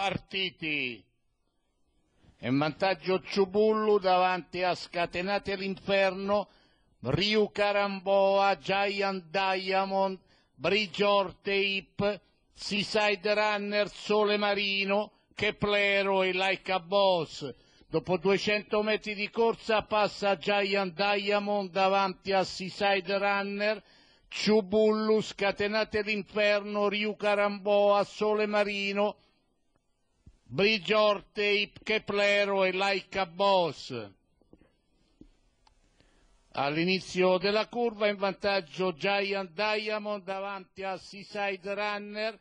partiti. E vantaggio Ciubullu davanti a Scatenate l'Inferno, Ryu Caramboa, Giant Diamond, Brigior Teip, Seaside Runner, Sole Marino, Keplero e Laika Boss. Dopo 200 metri di corsa passa Giant Diamond davanti a Seaside Runner, Ciubullu, Scatenate l'Inferno, Ryu Caramboa, Sole Marino, Brigiorte, Ipcheplero e Laika Boss. All'inizio della curva in vantaggio Giant Diamond davanti a Seaside Runner,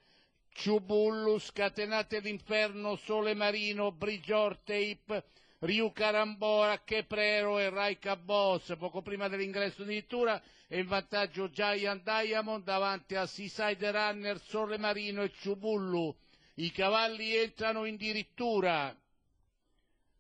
Ciubullu, Scatenate l'Inferno, Sole Marino, Brigiorte, Ip, Ryu Carambora, Cheprero e Raika Boss. Poco prima dell'ingresso addirittura è in vantaggio Giant Diamond davanti a Seaside Runner, Sole Marino e Ciubullu. I cavalli entrano in dirittura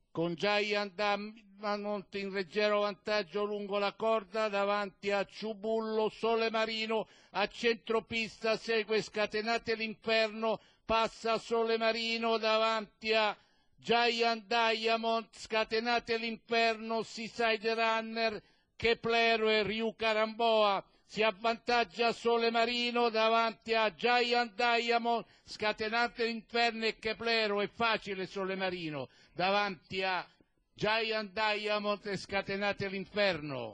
con Giant Diamond in leggero vantaggio lungo la corda davanti a Ciubullo, Sole Marino a centropista segue Scatenate l'Inferno passa Sole Marino davanti a Giant Diamond Scatenate l'Inferno Seaside Runner Keplero e Ryu Caramboa si avvantaggia Sole Marino davanti a Giant Diamond, scatenante l'inferno e Keplero, è facile Sole Marino davanti a Giant Diamond e scatenate l'inferno.